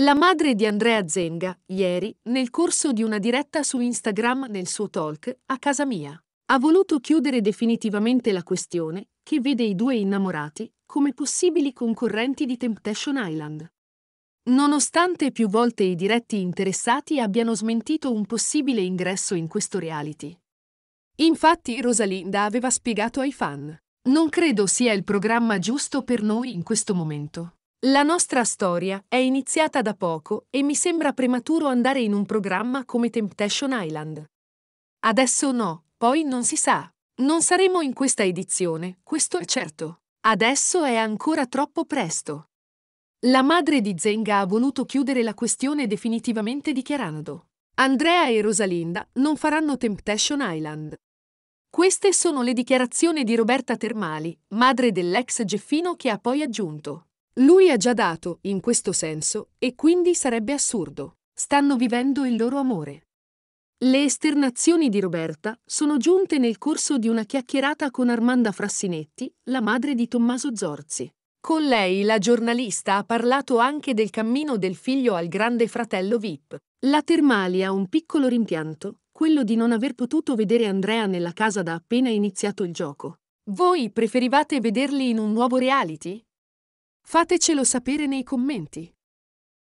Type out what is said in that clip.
La madre di Andrea Zenga, ieri, nel corso di una diretta su Instagram nel suo talk A casa mia, ha voluto chiudere definitivamente la questione che vede i due innamorati come possibili concorrenti di Temptation Island. Nonostante più volte i diretti interessati abbiano smentito un possibile ingresso in questo reality. Infatti Rosalinda aveva spiegato ai fan: Non credo sia il programma giusto per noi in questo momento. La nostra storia è iniziata da poco e mi sembra prematuro andare in un programma come Temptation Island. Adesso no, poi non si sa. Non saremo in questa edizione, questo è certo. Adesso è ancora troppo presto. La madre di Zenga ha voluto chiudere la questione definitivamente dichiarando Andrea e Rosalinda non faranno Temptation Island. Queste sono le dichiarazioni di Roberta Termali, madre dell'ex Geffino che ha poi aggiunto lui ha già dato, in questo senso, e quindi sarebbe assurdo. Stanno vivendo il loro amore. Le esternazioni di Roberta sono giunte nel corso di una chiacchierata con Armanda Frassinetti, la madre di Tommaso Zorzi. Con lei la giornalista ha parlato anche del cammino del figlio al grande fratello VIP. La Termali ha un piccolo rimpianto, quello di non aver potuto vedere Andrea nella casa da appena iniziato il gioco. Voi preferivate vederli in un nuovo reality? Fatecelo sapere nei commenti.